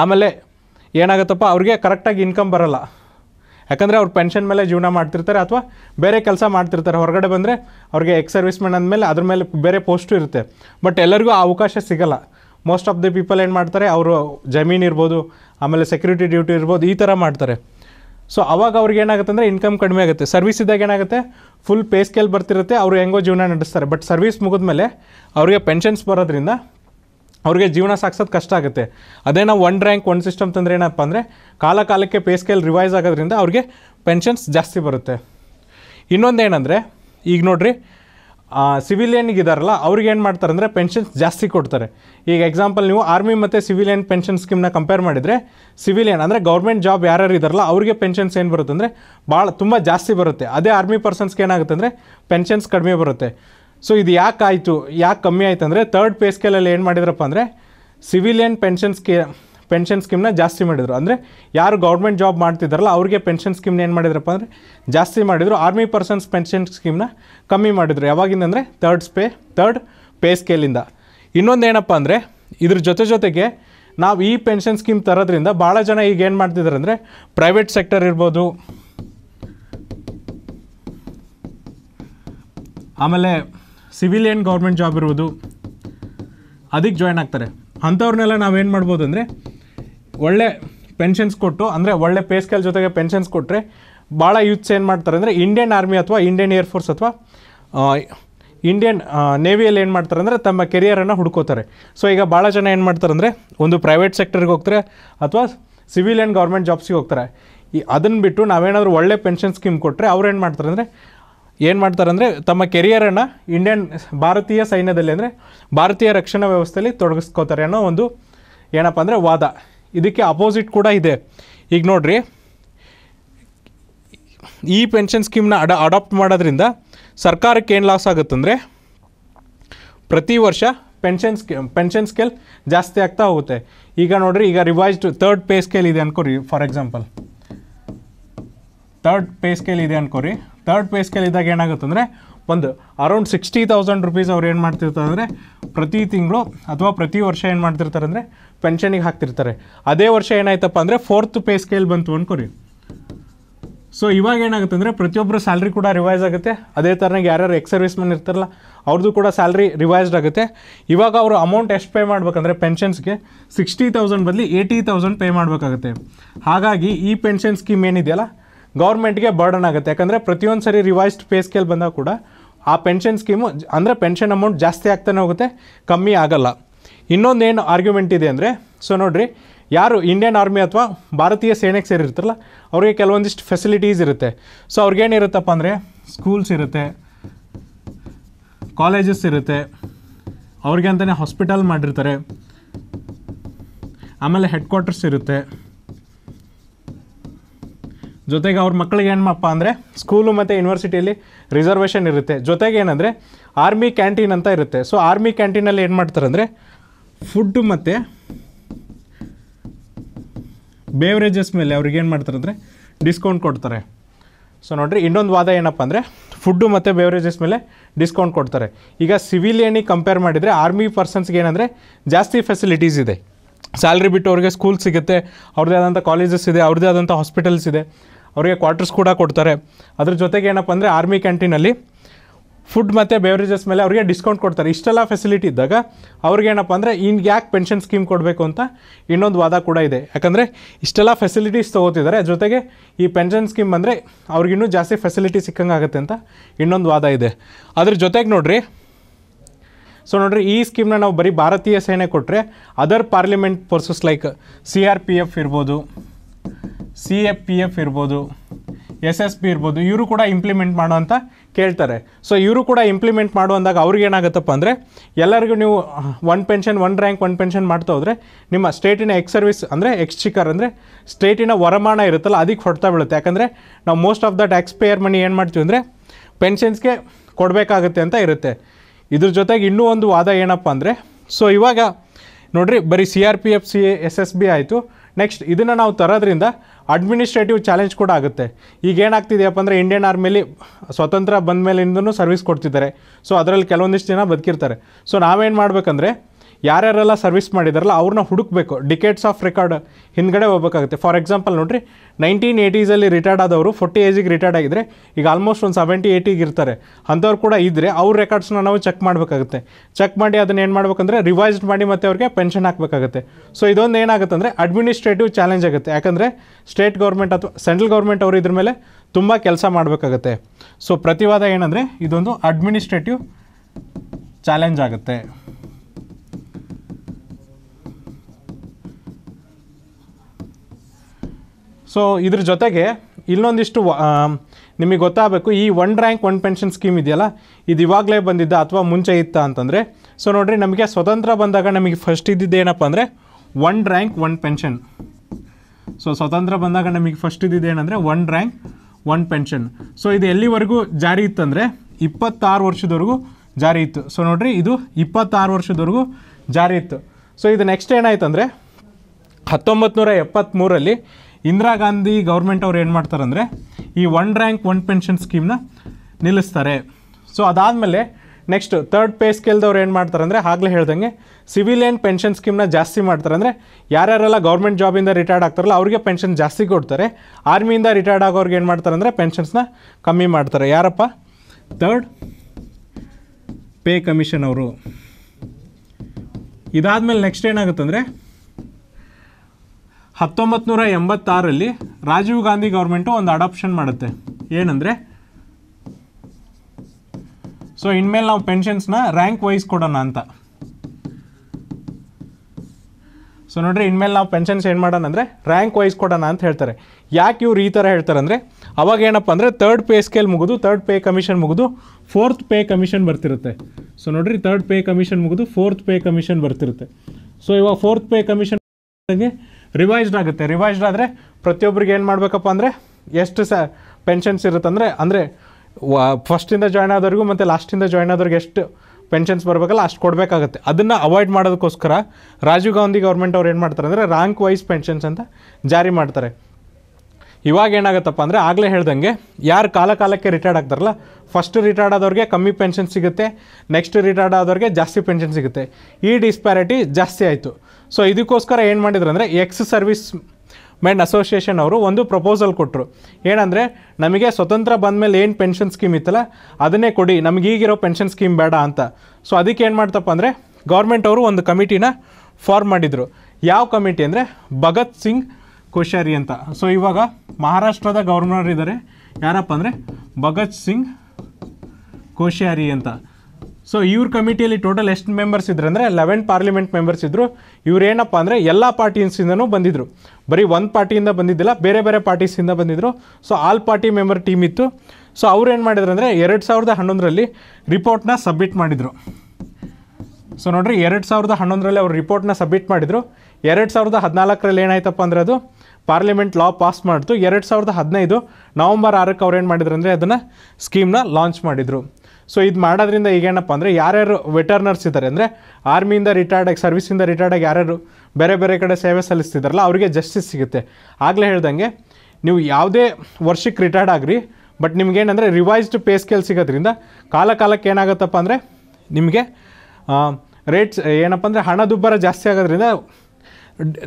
ಆಮೇಲೆ ಏನಾಗುತ್ತಪ್ಪ ಅವ್ರಿಗೆ ಕರೆಕ್ಟಾಗಿ ಇನ್ಕಮ್ ಬರೋಲ್ಲ ಯಾಕಂದರೆ ಅವ್ರು ಪೆನ್ಷನ್ ಮೇಲೆ ಜೀವನ ಮಾಡ್ತಿರ್ತಾರೆ ಅಥವಾ ಬೇರೆ ಕೆಲಸ ಮಾಡ್ತಿರ್ತಾರೆ ಹೊರಗಡೆ ಬಂದರೆ ಅವ್ರಿಗೆ ಎಕ್ಸ್ ಸರ್ವಿಸ್ ಮ್ಯಾನ್ ಅಂದಮೇಲೆ ಅದ್ರ ಮೇಲೆ ಬೇರೆ ಪೋಸ್ಟು ಇರುತ್ತೆ ಬಟ್ ಎಲ್ಲರಿಗೂ ಆ ಅವಕಾಶ ಸಿಗಲ್ಲ ಮೋಸ್ಟ್ ಆಫ್ ದಿ ಪೀಪಲ್ ಏನು ಮಾಡ್ತಾರೆ ಅವರು ಜಮೀನು ಇರ್ಬೋದು ಆಮೇಲೆ ಸೆಕ್ಯೂರಿಟಿ ಡ್ಯೂಟಿ ಇರ್ಬೋದು ಈ ಥರ ಮಾಡ್ತಾರೆ ಸೊ ಅವಾಗ ಅವ್ರಿಗೆ ಏನಾಗುತ್ತೆ ಅಂದರೆ ಇನ್ಕಮ್ ಕಡಿಮೆ ಆಗುತ್ತೆ ಸರ್ವಿಸ್ ಇದ್ದಾಗ ಏನಾಗುತ್ತೆ ಫುಲ್ ಪೇ ಸ್ಕೇಲ್ ಬರ್ತಿರುತ್ತೆ ಅವರು ಹೆಂಗೋ ಜೀವನ ನಡೆಸ್ತಾರೆ ಬಟ್ ಸರ್ವಿಸ್ ಮುಗಿದ್ಮೇಲೆ ಅವರಿಗೆ ಪೆನ್ಷನ್ಸ್ ಬರೋದ್ರಿಂದ ಅವ್ರಿಗೆ ಜೀವನ ಸಾಗಿಸೋದು ಕಷ್ಟ ಆಗುತ್ತೆ ಅದೇ ನಾವು ಒನ್ ರ್ಯಾಂಕ್ ಒನ್ ಸಿಸ್ಟಮ್ ತಂದರೆ ಏನಪ್ಪ ಅಂದರೆ ಕಾಲ ಕಾಲಕ್ಕೆ ಪೇ ಸ್ಕೇಲ್ ರಿವೈಸ್ ಆಗೋದ್ರಿಂದ ಅವ್ರಿಗೆ ಪೆನ್ಷನ್ಸ್ ಜಾಸ್ತಿ ಬರುತ್ತೆ ಇನ್ನೊಂದು ಏನಂದರೆ ಈಗ ನೋಡಿರಿ ಸಿವಿಲಿಯನ್ಗೆ ಇದಾರಲ್ಲ ಅವ್ರಿಗೆ ಏನು ಮಾಡ್ತಾರೆ ಅಂದರೆ ಪೆನ್ಷನ್ಸ್ ಜಾಸ್ತಿ ಕೊಡ್ತಾರೆ ಈಗ ಎಕ್ಸಾಂಪಲ್ ನೀವು ಆರ್ಮಿ ಮತ್ತು ಸಿವಿಲಿಯನ್ ಪೆನ್ಷನ್ ಸ್ಕೀಮ್ನ ಕಂಪೇರ್ ಮಾಡಿದರೆ ಸಿವಿಲಿಯನ್ ಅಂದರೆ ಗೌರ್ಮೆಂಟ್ ಜಾಬ್ ಯಾರ್ಯಾರು ಇದಾರಲ್ಲ ಅವ್ರಿಗೆ ಪೆನ್ಷನ್ಸ್ ಏನು ಬರುತ್ತೆ ಅಂದರೆ ಭಾಳ ತುಂಬ ಜಾಸ್ತಿ ಬರುತ್ತೆ ಅದೇ ಆರ್ಮಿ ಪರ್ಸನ್ಸ್ಗೆ ಏನಾಗುತ್ತೆ ಅಂದರೆ ಪೆನ್ಷನ್ಸ್ ಕಡಿಮೆ ಬರುತ್ತೆ ಸೊ ಇದು ಯಾಕೆ ಆಯಿತು ಯಾಕೆ ಕಮ್ಮಿ ಆಯಿತು ಅಂದರೆ ತರ್ಡ್ ಪೇ ಸ್ಕೇಲಲ್ಲಿ ಏನು ಮಾಡಿದ್ರಪ್ಪ ಅಂದರೆ ಸಿವಿಲಿಯನ್ ಪೆನ್ಷನ್ ಸ್ಕೀ ಪೆನ್ಷನ್ ಸ್ಕೀಮ್ನ ಜಾಸ್ತಿ ಮಾಡಿದರು ಅಂದರೆ ಯಾರು ಗೌರ್ಮೆಂಟ್ ಜಾಬ್ ಮಾಡ್ತಿದ್ದಾರಲ್ಲ ಅವ್ರಿಗೆ ಪೆನ್ಷನ್ ಸ್ಕೀಮ್ನ ಏನು ಮಾಡಿದ್ರಪ್ಪ ಅಂದರೆ ಜಾಸ್ತಿ ಮಾಡಿದರು ಆರ್ಮಿ ಪರ್ಸನ್ಸ್ ಪೆನ್ಷನ್ ಸ್ಕೀಮ್ನ ಕಮ್ಮಿ ಮಾಡಿದರು ಯಾವಾಗಿಂದ ಅಂದರೆ ತರ್ಡ್ ಪೇ ತರ್ಡ್ ಪೇ ಸ್ಕೇಲಿಂದ ಏನಪ್ಪ ಅಂದರೆ ಇದ್ರ ಜೊತೆ ಜೊತೆಗೆ ನಾವು ಈ ಪೆನ್ಷನ್ ಸ್ಕೀಮ್ ತರೋದ್ರಿಂದ ಭಾಳ ಜನ ಈಗ ಏನು ಮಾಡ್ತಿದ್ದಾರೆ ಅಂದರೆ ಪ್ರೈವೇಟ್ ಸೆಕ್ಟರ್ ಇರ್ಬೋದು ಆಮೇಲೆ ಸಿವಿಲಿಯನ್ ಗೌರ್ಮೆಂಟ್ ಜಾಬ್ ಇರುವುದು ಅದಕ್ಕೆ ಜಾಯ್ನ್ ಆಗ್ತಾರೆ ಅಂಥವ್ರನ್ನೆಲ್ಲ ನಾವೇನು ಮಾಡ್ಬೋದು ಅಂದರೆ ಒಳ್ಳೆ ಪೆನ್ಷನ್ಸ್ ಕೊಟ್ಟು ಅಂದರೆ ಒಳ್ಳೆ ಪೇ ಸ್ಕೇಲ್ ಜೊತೆಗೆ ಪೆನ್ಷನ್ಸ್ ಕೊಟ್ಟರೆ ಭಾಳ ಯೂತ್ಸ್ ಏನು ಮಾಡ್ತಾರೆ ಅಂದರೆ ಇಂಡಿಯನ್ ಆರ್ಮಿ ಅಥವಾ ಇಂಡಿಯನ್ ಏರ್ಫೋರ್ಸ್ ಅಥವಾ ಇಂಡಿಯನ್ ನೇವಿಯಲ್ಲಿ ಏನು ಮಾಡ್ತಾರೆ ಅಂದರೆ ತಮ್ಮ ಕೆರಿಯರನ್ನು ಹುಡ್ಕೋತಾರೆ ಸೊ ಈಗ ಭಾಳ ಜನ ಏನು ಮಾಡ್ತಾರೆ ಅಂದರೆ ಒಂದು ಪ್ರೈವೇಟ್ ಸೆಕ್ಟರ್ಗೆ ಹೋಗ್ತಾರೆ ಅಥವಾ ಸಿವಿಲಿಯನ್ ಗೌರ್ಮೆಂಟ್ ಜಾಬ್ಸಿಗೆ ಹೋಗ್ತಾರೆ ಈ ಅದನ್ನು ಬಿಟ್ಟು ನಾವೇನಾದರೂ ಒಳ್ಳೆ ಪೆನ್ಷನ್ ಸ್ಕೀಮ್ ಕೊಟ್ಟರೆ ಅವ್ರು ಏನು ಮಾಡ್ತಾರೆ ಅಂದರೆ ಏನು ಅಂದರೆ ತಮ್ಮ ಕೆರಿಯರನ್ನು ಇಂಡಿಯನ್ ಭಾರತೀಯ ಸೈನ್ಯದಲ್ಲಿ ಅಂದರೆ ಭಾರತೀಯ ರಕ್ಷಣಾ ವ್ಯವಸ್ಥೆಯಲ್ಲಿ ತೊಡಗಿಸ್ಕೋತಾರೆ ಅನ್ನೋ ಒಂದು ಏನಪ್ಪ ಅಂದರೆ ವಾದ ಇದಕ್ಕೆ ಅಪೋಸಿಟ್ ಕೂಡ ಇದೆ ಈಗ ನೋಡ್ರಿ ಈ ಪೆನ್ಷನ್ ಸ್ಕೀಮ್ನ ಅಡ ಅಡಾಪ್ಟ್ ಮಾಡೋದ್ರಿಂದ ಸರ್ಕಾರಕ್ಕೆ ಏನು ಲಾಸ್ ಆಗುತ್ತಂದರೆ ಪ್ರತಿ ವರ್ಷ ಪೆನ್ಷನ್ ಸ್ಕೇ ಪೆನ್ಷನ್ ಸ್ಕೇಲ್ ಜಾಸ್ತಿ ಆಗ್ತಾ ಹೋಗುತ್ತೆ ಈಗ ನೋಡ್ರಿ ಈಗ ರಿವೈಸ್ಡ್ ತರ್ಡ್ ಪೇ ಸ್ಕೇಲ್ ಇದೆ ಅನ್ಕೋರಿ for example third pay scale ಇದೆ ಅನ್ಕೋರಿ ಥರ್ಡ್ ಪೇ ಸ್ಕೇಲ್ ಇದ್ದಾಗ ಏನಾಗುತ್ತೆ ಅಂದರೆ ಒಂದು ಅರೌಂಡ್ ಸಿಕ್ಸ್ಟಿ ತೌಸಂಡ್ ರುಪೀಸ್ ಅವ್ರು ಏನು ಮಾಡ್ತಿರ್ತಾರೆ ಅಂದರೆ ಪ್ರತಿ ತಿಂಗಳು ಅಥವಾ ಪ್ರತಿ ವರ್ಷ ಏನು ಮಾಡ್ತಿರ್ತಾರೆ ಅಂದರೆ ಪೆನ್ಷನಿಗೆ ಹಾಕ್ತಿರ್ತಾರೆ ಅದೇ ವರ್ಷ ಏನಾಯ್ತಪ್ಪ ಅಂದರೆ ಫೋರ್ತ್ ಪೇ ಸ್ಕೇಲ್ ಬಂತು ಅಂದ್ಕೊರಿ ಸೊ ಇವಾಗ ಏನಾಗುತ್ತೆ ಅಂದರೆ ಪ್ರತಿಯೊಬ್ಬರು ಸ್ಯಾಲ್ರಿ ಕೂಡ ರಿವೈಸ್ ಆಗುತ್ತೆ ಅದೇ ಥರನಾಗಿ ಯಾರ್ಯಾರು ಎಕ್ಸ್ ಸರ್ವಿಸ್ ಮನ್ ಇರ್ತಾರಲ್ಲ ಅವ್ರದ್ದು ಕೂಡ ಸ್ಯಾಲ್ರಿ ರಿವೈಸ್ಡ್ ಆಗುತ್ತೆ ಇವಾಗ ಅವರು ಅಮೌಂಟ್ ಎಷ್ಟು ಪೇ ಮಾಡ್ಬೇಕಂದ್ರೆ ಪೆನ್ಷನ್ಸ್ಗೆ ಸಿಕ್ಸ್ಟಿ ತೌಸಂಡ್ ಬದಲಿ ಏಯ್ಟಿ ತೌಸಂಡ್ ಪೇ ಮಾಡಬೇಕಾಗುತ್ತೆ ಹಾಗಾಗಿ ಈ ಪೆನ್ಷನ್ ಸ್ಕೀಮ್ ಏನಿದೆಯಲ್ಲ ಗೌರ್ಮೆಂಟ್ಗೆ ಬರ್ಡನ್ ಆಗುತ್ತೆ ಯಾಕಂದರೆ ಪ್ರತಿಯೊಂದು ಸರಿ ರಿವೈಸ್ಡ್ ಪೇ ಸ್ಕೇಲ್ ಬಂದಾಗ ಕೂಡ ಆ ಪೆನ್ಷನ್ ಸ್ಕೀಮು ಅಂದರೆ ಪೆನ್ಷನ್ ಅಮೌಂಟ್ ಜಾಸ್ತಿ ಆಗ್ತಾನೆ ಹೋಗುತ್ತೆ ಕಮ್ಮಿ ಆಗಲ್ಲ ಇನ್ನೊಂದೇನು ಆರ್ಗ್ಯುಮೆಂಟ್ ಇದೆ ಅಂದರೆ ಸೊ ನೋಡಿರಿ ಯಾರು ಇಂಡಿಯನ್ ಆರ್ಮಿ ಅಥವಾ ಭಾರತೀಯ ಸೇನೆಗೆ ಸೇರಿರ್ತಾರಲ್ಲ ಅವ್ರಿಗೆ ಕೆಲವೊಂದಿಷ್ಟು ಫೆಸಿಲಿಟೀಸ್ ಇರುತ್ತೆ ಸೊ ಅವ್ರಿಗೇನಿರುತ್ತಪ್ಪ ಅಂದರೆ ಸ್ಕೂಲ್ಸ್ ಇರುತ್ತೆ ಕಾಲೇಜಸ್ ಇರುತ್ತೆ ಅವ್ರಿಗೆ ಅಂತಲೇ ಹಾಸ್ಪಿಟಲ್ ಮಾಡಿರ್ತಾರೆ ಆಮೇಲೆ ಹೆಡ್ ಕ್ವಾರ್ಟರ್ಸ್ ಇರುತ್ತೆ ಜೊತೆಗೆ ಅವ್ರ ಮಕ್ಕಳಿಗೆ ಏನಪ್ಪ ಅಂದರೆ ಸ್ಕೂಲು ಮತ್ತು ಯೂನಿವರ್ಸಿಟಿಯಲ್ಲಿ ರಿಸರ್ವೇಷನ್ ಇರುತ್ತೆ ಜೊತೆಗೆ ಏನಂದರೆ ಆರ್ಮಿ ಕ್ಯಾಂಟೀನ್ ಅಂತ ಇರುತ್ತೆ ಸೊ ಆರ್ಮಿ ಕ್ಯಾಂಟೀನಲ್ಲಿ ಏನು ಮಾಡ್ತಾರೆ ಅಂದರೆ ಫುಡ್ಡು ಮತ್ತು ಬೇವ್ರೇಜಸ್ ಮೇಲೆ ಅವ್ರಿಗೆ ಏನು ಮಾಡ್ತಾರೆ ಅಂದರೆ ಡಿಸ್ಕೌಂಟ್ ಕೊಡ್ತಾರೆ ಸೊ ನೋಡಿರಿ ಇನ್ನೊಂದು ವಾದ ಏನಪ್ಪ ಅಂದರೆ ಫುಡ್ಡು ಮತ್ತು ಬೇವರೇಜಸ್ ಮೇಲೆ ಡಿಸ್ಕೌಂಟ್ ಕೊಡ್ತಾರೆ ಈಗ ಸಿವಿಲಿಯನಿಗೆ ಕಂಪೇರ್ ಮಾಡಿದರೆ ಆರ್ಮಿ ಪರ್ಸನ್ಸ್ಗೆ ಏನಂದರೆ ಜಾಸ್ತಿ ಫೆಸಿಲಿಟೀಸ್ ಇದೆ ಸ್ಯಾಲ್ರಿ ಬಿಟ್ಟು ಅವ್ರಿಗೆ ಸ್ಕೂಲ್ ಸಿಗುತ್ತೆ ಅವ್ರದ್ದೇ ಆದಂಥ ಕಾಲೇಜಸ್ ಇದೆ ಅವ್ರದ್ದೇ ಆದಂಥ ಹಾಸ್ಪಿಟಲ್ಸ್ ಇದೆ ಅವರಿಗೆ ಕ್ವಾರ್ಟರ್ಸ್ ಕೂಡ ಕೊಡ್ತಾರೆ ಅದ್ರ ಜೊತೆಗೆ ಏನಪ್ಪ ಅಂದರೆ ಆರ್ಮಿ ಕ್ಯಾಂಟೀನಲ್ಲಿ ಫುಡ್ ಮತ್ತು ಬೇವರೇಜಸ್ ಮೇಲೆ ಅವರಿಗೆ ಡಿಸ್ಕೌಂಟ್ ಕೊಡ್ತಾರೆ ಇಷ್ಟೆಲ್ಲ ಫೆಸಿಲಿಟಿ ಇದ್ದಾಗ ಏನಪ್ಪ ಅಂದರೆ ಹಿಂಗೆ ಯಾಕೆ ಪೆನ್ಷನ್ ಸ್ಕೀಮ್ ಕೊಡಬೇಕು ಅಂತ ಇನ್ನೊಂದು ವಾದ ಕೂಡ ಇದೆ ಯಾಕಂದರೆ ಇಷ್ಟೆಲ್ಲ ಫೆಸಿಲಿಟೀಸ್ ತೊಗೋತಿದ್ದಾರೆ ಜೊತೆಗೆ ಈ ಪೆನ್ಷನ್ ಸ್ಕೀಮ್ ಅಂದರೆ ಅವ್ರಿಗಿನ್ನೂ ಜಾಸ್ತಿ ಫೆಸಿಲಿಟಿ ಸಿಕ್ಕಂಗೆ ಆಗುತ್ತೆ ಅಂತ ಇನ್ನೊಂದು ವಾದ ಇದೆ ಅದ್ರ ಜೊತೆಗೆ ನೋಡಿರಿ ಸೊ ನೋಡಿರಿ ಈ ಸ್ಕೀಮ್ನ ನಾವು ಬರೀ ಭಾರತೀಯ ಸೇನೆ ಕೊಟ್ಟರೆ other parliament forces like C R P F ಇರ್ಬೋದು ಸಿ ಎಫ್ ಪಿ ಎಫ್ ಇರ್ಬೋದು ಎಸ್ ಎಸ್ ಪಿ ಇರ್ಬೋದು ಇವರು ಕೂಡ ಇಂಪ್ಲಿಮೆಂಟ್ ಮಾಡೋ ಅಂತ ಕೇಳ್ತಾರೆ ಸೊ ಇವರು ಕೂಡ ಇಂಪ್ಲಿಮೆಂಟ್ ಮಾಡು ಅಂದಾಗ ಅವ್ರಿಗೇನಾಗುತ್ತಪ್ಪ ಅಂದರೆ ಎಲ್ಲರಿಗೂ ನೀವು one pension one rank one pension ಮಾಡ್ತಾ ಹೋದರೆ ನಿಮ್ಮ ಸ್ಟೇಟಿನ ಎಕ್ಸ್ ಸರ್ವಿಸ್ ಅಂದರೆ ಚಿಕರ್ ಅಂದರೆ ಸ್ಟೇಟಿನ ವರಮಾನ ಇರುತ್ತಲ್ಲ ಅದಕ್ಕೆ ಹೊಡ್ತಾ ಬೀಳುತ್ತೆ ಯಾಕಂದರೆ ನಾವು most of the tax payer money ಏನು ಮಾಡ್ತೀವಿ ಅಂದರೆ ಪೆನ್ಷನ್ಸ್ಗೆ ಕೊಡಬೇಕಾಗುತ್ತೆ ಅಂತ ಇರುತ್ತೆ ಇದ್ರ ಜೊತೆಗೆ ಇನ್ನೂ ಒಂದು ವಾದ ಏನಪ್ಪ ಅಂದರೆ ಸೊ ಇವಾಗ ನೋಡ್ರಿ ಬರೀ C R P F C S S B ಆಯಿತು ನೆಕ್ಸ್ಟ್ ಇದನ್ನು ನಾವು ತರೋದ್ರಿಂದ ಅಡ್ಮಿನಿಸ್ಟ್ರೇಟಿವ್ ಚಾಲೆಂಜ್ ಕೂಡ ಆಗುತ್ತೆ ಈಗ ಏನಾಗ್ತಿದೆಯಪ್ಪ ಅಂದರೆ ಇಂಡಿಯನ್ ಆರ್ಮಿಲಿ ಸ್ವತಂತ್ರ ಬಂದ ಮೇಲಿಂದ ಸರ್ವಿಸ್ ಕೊಡ್ತಿದ್ದಾರೆ ಸೊ ಅದರಲ್ಲಿ ಕೆಲವೊಂದಿಷ್ಟು ಜನ ಬದುಕಿರ್ತಾರೆ ಸೊ ನಾವೇನು ಮಾಡಬೇಕಂದ್ರೆ ಯಾರ್ಯಾರೆಲ್ಲ ಸರ್ವಿಸ್ ಮಾಡಿದಾರಲ್ಲ ಅವ್ರನ್ನ ಹುಡುಕಬೇಕು ಡಿಕೇಟ್ಸ್ ಆಫ್ ರೆಕಾರ್ಡ್ ಹಿಂದ್ಗಡೆ ಹೋಗ್ಬೇಕಾಗುತ್ತೆ ಫಾರ್ ಎಕ್ಸಾಂಪಲ್ ನೋಡ್ರಿ ನೈನ್ಟೀನ್ ಏಯ್ಟೀಸಲ್ಲಿ ರಿಟೈರ್ಡ್ ಆದವರು ಫೋರ್ಟಿ ಏಜಿಗೆ ರಿಟೈರ್ಡ್ ಆಗಿದ್ರೆ ಈಗ ಆಲ್ಮೋಸ್ಟ್ ಒಂದು ಸೆವೆಂಟಿ ಏಯ್ಟಿಗೆ ಇರ್ತಾರೆ ಅಂಥವ್ರು ಕೂಡ ಇದ್ದರೆ ಅವ್ರ ರೆಕಾರ್ಡ್ಸ್ನ ನಾವು ಚೆಕ್ ಮಾಡಬೇಕಾಗುತ್ತೆ ಚೆಕ್ ಮಾಡಿ ಅದನ್ನ ಏನು ಮಾಡ್ಬೇಕಂದ್ರೆ ರಿವೈಸ್ಡ್ ಮಾಡಿ ಮತ್ತೆ ಅವ್ರಿಗೆ ಪೆನ್ಷನ್ ಹಾಕಬೇಕಾಗುತ್ತೆ ಸೊ ಇದೊಂದು ಏನಾಗುತ್ತೆ ಅಂದರೆ ಅಡ್ಮಿನಿಸ್ಟ್ರೇಟಿವ್ ಚಾಲೆಂಜ್ ಆಗುತ್ತೆ ಯಾಕಂದರೆ ಸ್ಟೇಟ್ ಗೌರ್ಮೆಂಟ್ ಅಥವಾ ಸೆಂಟ್ರಲ್ ಗೌರ್ಮೆಂಟ್ ಅವರು ಇದ್ರ ಮೇಲೆ ತುಂಬ ಕೆಲಸ ಮಾಡಬೇಕಾಗತ್ತೆ ಸೊ ಪ್ರತಿವಾದ ಏನಂದರೆ ಇದೊಂದು ಅಡ್ಮಿನಿಸ್ಟ್ರೇಟಿವ್ ಚಾಲೆಂಜ್ ಆಗುತ್ತೆ ಸೊ ಇದ್ರ ಜೊತೆಗೆ ವ ನಿಮಗೆ ಗೊತ್ತಾಗಬೇಕು ಈ one rank one pension scheme ಇದೆಯಲ್ಲ ಇದು ಇವಾಗಲೇ ಬಂದಿದ್ದ ಅಥವಾ ಮುಂಚೆ ಇತ್ತ ಅಂತಂದರೆ ಸೊ ನೋಡಿರಿ ನಮಗೆ ಸ್ವತಂತ್ರ ಬಂದಾಗ ನಮಗೆ ಫಸ್ಟ್ ಇದ್ದಿದ್ದು ಏನಪ್ಪ ಅಂದರೆ one rank one pension so ಸ್ವತಂತ್ರ ಬಂದಾಗ ನಮಗೆ ಫಸ್ಟ್ ಇದ್ದಿದ್ದು ಏನಂದರೆ one rank one pension so ಇದು ಎಲ್ಲಿವರೆಗೂ ಜಾರಿ ಇತ್ತಂದರೆ ಇಪ್ಪತ್ತಾರು ವರ್ಷದವರೆಗೂ ಜಾರಿ ಇತ್ತು ಸೊ ನೋಡಿರಿ ಇದು ಇಪ್ಪತ್ತಾರು ವರ್ಷದವರೆಗೂ ಜಾರಿ ಇತ್ತು ಸೊ ಇದು ನೆಕ್ಸ್ಟ್ ಏನಾಯ್ತು ಅಂದರೆ ಹತ್ತೊಂಬತ್ತು ನೂರ ಎಪ್ಪತ್ತ್ಮೂರಲ್ಲಿ ಇಂದಿರಾ ಗಾಂಧಿ ಗೌರ್ಮೆಂಟ್ ಅವ್ರು ಏನು ಅಂದರೆ ಈ ಒನ್ ರ್ಯಾಂಕ್ ಒನ್ ಪೆನ್ಷನ್ ಸ್ಕೀಮ್ನ ನಿಲ್ಲಿಸ್ತಾರೆ ಸೊ ಅದಾದಮೇಲೆ ನೆಕ್ಸ್ಟ್ ಥರ್ಡ್ ಪೇ ಸ್ಕೇಲ್ದವ್ರು ಏನು ಮಾಡ್ತಾರೆ ಅಂದರೆ ಆಗಲೇ ಹೇಳ್ದಂಗೆ ಸಿವಿಲಿಯನ್ ಪೆನ್ಷನ್ ಸ್ಕೀಮ್ನ ಜಾಸ್ತಿ ಮಾಡ್ತಾರೆ ಅಂದರೆ ಯಾರ್ಯಾರೆಲ್ಲ ಗೌರ್ಮೆಂಟ್ ಜಾಬಿಂದ ರಿಟೈರ್ಡ್ ಆಗ್ತಾರಲ್ಲ ಅವ್ರಿಗೆ ಪೆನ್ಷನ್ ಜಾಸ್ತಿ ಕೊಡ್ತಾರೆ ಆರ್ಮಿಯಿಂದ ರಿಟೈರ್ಡ್ ಆಗೋರ್ಗೆ ಏನು ಮಾಡ್ತಾರೆ ಅಂದರೆ ಪೆನ್ಷನ್ಸ್ನ ಕಮ್ಮಿ ಮಾಡ್ತಾರೆ ಯಾರಪ್ಪ ಥರ್ಡ್ ಪೇ ಕಮಿಷನ್ ಅವರು ಇದಾದಮೇಲೆ ನೆಕ್ಸ್ಟ್ ಏನಾಗುತ್ತೆ ಅಂದರೆ ಹತ್ತೊಂಬತ್ತು ನೂರ ಎಂಬತ್ತಾರಲ್ಲಿ ರಾಜೀವ್ ಗಾಂಧಿ ಗೌರ್ಮೆಂಟು ಒಂದು ಅಡಾಪ್ಷನ್ ಮಾಡುತ್ತೆ ಏನಂದರೆ ಸೊ ಇನ್ಮೇಲೆ ನಾವು ಪೆನ್ಷನ್ಸ್ನ ರ್ಯಾಂಕ್ ವೈಸ್ ಕೊಡೋಣ ಅಂತ ಸೊ ನೋಡ್ರಿ ಇನ್ಮೇಲೆ ನಾವು ಪೆನ್ಷನ್ಸ್ ಏನು ಮಾಡೋಣ ಅಂದರೆ ರ್ಯಾಂಕ್ ವೈಸ್ ಕೊಡೋಣ ಅಂತ ಹೇಳ್ತಾರೆ ಯಾಕೆ ಇವ್ರು ಈ ಥರ ಹೇಳ್ತಾರೆ ಅಂದರೆ ಅವಾಗ ಏನಪ್ಪ ಅಂದರೆ ತರ್ಡ್ ಪೇ ಸ್ಕೇಲ್ ಮುಗಿದು ತರ್ಡ್ ಪೇ ಕಮಿಷನ್ ಮುಗಿದು ಫೋರ್ತ್ ಪೇ ಕಮಿಷನ್ ಬರ್ತಿರುತ್ತೆ ಸೊ ನೋಡ್ರಿ ತರ್ಡ್ ಪೇ ಕಮಿಷನ್ ಮುಗಿದು ಫೋರ್ತ್ ಪೇ ಕಮಿಷನ್ ಬರ್ತಿರುತ್ತೆ ಸೊ ಇವಾಗ ಫೋರ್ತ್ ಪೇ ಕಮಿಷನ್ ರಿವೈಸ್ಡ್ ಆಗುತ್ತೆ ರಿವೈಸ್ಡ್ ಆದರೆ ಪ್ರತಿಯೊಬ್ಬರಿಗೆ ಏನು ಮಾಡಬೇಕಪ್ಪ ಅಂದರೆ ಎಷ್ಟು ಸ ಪೆನ್ಷನ್ಸ್ ಇರುತ್ತಂದರೆ ಅಂದರೆ ಫಸ್ಟಿಂದ ಜಾಯ್ನ್ ಆದವ್ರಿಗೂ ಮತ್ತು ಲಾಸ್ಟಿಂದ ಜಾಯ್ನ್ ಆದವ್ರಿಗೆ ಎಷ್ಟು ಪೆನ್ಷನ್ಸ್ ಬರಬೇಕಲ್ಲ ಅಷ್ಟು ಕೊಡಬೇಕಾಗುತ್ತೆ ಅದನ್ನು ಅವಾಯ್ಡ್ ಮಾಡೋದಕ್ಕೋಸ್ಕರ ರಾಜೀವ್ ಗಾಂಧಿ ಗೌರ್ಮೆಂಟ್ ಅವ್ರು ಏನು ಮಾಡ್ತಾರೆ ಅಂದರೆ ರ್ಯಾಂಕ್ ವೈಸ್ ಪೆನ್ಷನ್ಸ್ ಅಂತ ಜಾರಿ ಮಾಡ್ತಾರೆ ಇವಾಗ ಏನಾಗುತ್ತಪ್ಪ ಅಂದರೆ ಆಗಲೇ ಹೇಳ್ದಂಗೆ ಯಾರು ಕಾಲ ಕಾಲಕ್ಕೆ ರಿಟೈರ್ಡ್ ಆಗ್ತಾರಲ್ಲ ಫಸ್ಟ್ ರಿಟೈರ್ಡ್ ಆದವ್ರಿಗೆ ಕಮ್ಮಿ ಪೆನ್ಷನ್ ಸಿಗುತ್ತೆ ನೆಕ್ಸ್ಟ್ ರಿಟೈರ್ಡ್ ಆದವ್ರಿಗೆ ಜಾಸ್ತಿ ಪೆನ್ಷನ್ ಸಿಗುತ್ತೆ ಈ ಡಿಸ್ಪ್ಯಾರಿಟಿ ಜಾಸ್ತಿ ಆಯಿತು ಸೊ ಇದಕ್ಕೋಸ್ಕರ ಏನು ಮಾಡಿದ್ರು ಅಂದರೆ ಎಕ್ಸ್ ಸರ್ವಿಸ್ ಮೆನ್ ಅಸೋಸಿಯೇಷನ್ ಅವರು ಒಂದು ಪ್ರಪೋಸಲ್ ಕೊಟ್ಟರು ಏನಂದರೆ ನಮಗೆ ಸ್ವತಂತ್ರ ಬಂದ ಮೇಲೆ ಏನು ಪೆನ್ಷನ್ ಸ್ಕೀಮ್ ಇತ್ತಲ್ಲ ಅದನ್ನೇ ಕೊಡಿ ನಮಗೀಗಿರೋ ಪೆನ್ಷನ್ ಸ್ಕೀಮ್ ಬೇಡ ಅಂತ ಸೊ ಅದಕ್ಕೆ ಏನು ಮಾಡ್ತಪ್ಪ ಅಂದರೆ ಗೌರ್ಮೆಂಟ್ ಅವರು ಒಂದು ಕಮಿಟಿನ ಫಾರ್ಮ್ ಮಾಡಿದರು ಯಾವ ಕಮಿಟಿ ಅಂದರೆ ಭಗತ್ ಸಿಂಗ್ ಕೋಶ್ಯಾರಿ ಅಂತ ಸೊ ಇವಾಗ ಮಹಾರಾಷ್ಟ್ರದ ಗವರ್ನರ್ ಇದ್ದಾರೆ ಯಾರಪ್ಪ ಅಂದರೆ ಭಗತ್ ಸಿಂಗ್ ಕೋಶ್ಯಾರಿ ಅಂತ ಸೊ ಇವ್ರ ಕಮಿಟಿಯಲ್ಲಿ ಟೋಟಲ್ ಎಷ್ಟು ಮೆಂಬರ್ಸ್ ಇದ್ರು ಅಂದರೆ ಲೆವೆನ್ ಪಾರ್ಲಿಮೆಂಟ್ ಮೆಂಬರ್ಸ್ ಇದ್ದರು ಇವರೇನಪ್ಪ ಅಂದರೆ ಎಲ್ಲ ಪಾರ್ಟೀಸಿಂದನೂ ಬಂದಿದ್ದರು ಬರೀ ಒಂದು ಪಾರ್ಟಿಯಿಂದ ಬಂದಿದ್ದಿಲ್ಲ ಬೇರೆ ಬೇರೆ ಪಾರ್ಟೀಸಿಂದ ಬಂದಿದ್ದರು so all party member team ಇತ್ತು ಸೊ ಅವ್ರು ಏನು ಮಾಡಿದ್ರು ಅಂದರೆ ಎರಡು ಸಾವಿರದ ಹನ್ನೊಂದರಲ್ಲಿ ರಿಪೋರ್ಟ್ನ ಸಬ್ಮಿಟ್ ಮಾಡಿದರು ಸೊ ನೋಡಿರಿ ಎರಡು ಸಾವಿರದ ಹನ್ನೊಂದರಲ್ಲಿ ಅವರು ರಿಪೋರ್ಟ್ನ ಸಬ್ಮಿಟ್ ಮಾಡಿದರು ಎರಡು ಸಾವಿರದ ಹದಿನಾಲ್ಕರಲ್ಲಿ ಏನಾಯ್ತಪ್ಪ ಅಂದರೆ ಅದು ಪಾರ್ಲಿಮೆಂಟ್ ಲಾ ಪಾಸ್ ಮಾಡ್ತು ಎರಡು ಸಾವಿರದ ಹದಿನೈದು ನವಂಬರ್ ಆರಕ್ಕೆ ಅವ್ರು ಏನು ಮಾಡಿದ್ರು ಅಂದರೆ ಅದನ್ನು ಸ್ಕೀಮ್ನ ಲಾಂಚ್ ಮಾಡಿದರು ಸೊ ಇದು ಮಾಡೋದ್ರಿಂದ ಈಗೇನಪ್ಪ ಅಂದರೆ ಯಾರ್ಯಾರು ವೆಟರ್ನರ್ಸ್ ಇದ್ದಾರೆ ಅಂದರೆ ಆರ್ಮಿಯಿಂದ ರಿಟೈರ್ಡ್ ಆಗಿ ಸರ್ವಿಸಿಂದ ರಿಟೈರ್ಡ್ ಯಾರ್ಯಾರು ಬೇರೆ ಬೇರೆ ಕಡೆ ಸೇವೆ ಸಲ್ಲಿಸ್ತಿದ್ದಾರಲ್ಲ ಅವರಿಗೆ ಜಸ್ಟಿಸ್ ಸಿಗುತ್ತೆ ಆಗಲೇ ಹೇಳ್ದಂಗೆ ನೀವು ಯಾವುದೇ ವರ್ಷಕ್ಕೆ ರಿಟೈರ್ಡ್ ಆಗ್ರಿ ಬಟ್ ನಿಮ್ಗೇನಂದರೆ ರಿವೈಸ್ಡ್ ಪೇ ಸ್ಕೇಲ್ ಸಿಗೋದ್ರಿಂದ ಕಾಲ ಕಾಲಕ್ಕೆ ಏನಾಗುತ್ತಪ್ಪ ಅಂದರೆ ನಿಮಗೆ ರೇಟ್ಸ್ ಏನಪ್ಪ ಅಂದರೆ ಹಣದುಬ್ಬರ ಜಾಸ್ತಿ ಆಗೋದ್ರಿಂದ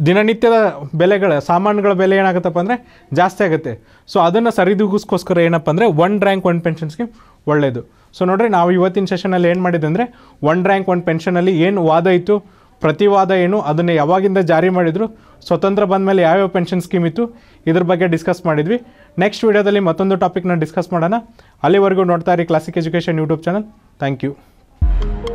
ದಿನನಿತ್ಯದ ಬೆಲೆಗಳ ಸಾಮಾನುಗಳ ಬೆಲೆ ಏನಾಗುತ್ತಪ್ಪ ಅಂದರೆ ಜಾಸ್ತಿ ಆಗುತ್ತೆ ಸೊ ಅದನ್ನು ಸರಿದೂಗಿಸ್ಕೋಸ್ಕರ ಏನಪ್ಪ ಅಂದರೆ one rank one pension scheme ಒಳ್ಳೆಯದು ಸೊ ನೋಡಿರಿ ನಾವು ಇವತ್ತಿನ ಸೆಷನಲ್ಲಿ ಏನು ಮಾಡಿದೆ ಅಂದರೆ ಒನ್ ರ್ಯಾಂಕ್ ಒನ್ ಪೆನ್ಷನಲ್ಲಿ ಏನು ವಾದ ಇತ್ತು ಪ್ರತಿವಾದ ಏನು ಅದನ್ನು ಯಾವಾಗಿಂದ ಜಾರಿ ಮಾಡಿದ್ರು ಸ್ವತಂತ್ರ ಬಂದ ಮೇಲೆ ಯಾವ್ಯಾವ ಪೆನ್ಷನ್ ಸ್ಕೀಮ್ ಇತ್ತು ಇದ್ರ ಬಗ್ಗೆ ಡಿಸ್ಕಸ್ ಮಾಡಿದ್ವಿ ನೆಕ್ಸ್ಟ್ ವೀಡಿಯೋದಲ್ಲಿ ಮತ್ತೊಂದು ಟಾಪಿಕ್ನ ಡಿಸ್ಕಸ್ ಮಾಡೋಣ ಅಲ್ಲಿವರೆಗೂ ನೋಡ್ತಾ ಇರಿ classic education YouTube channel thank you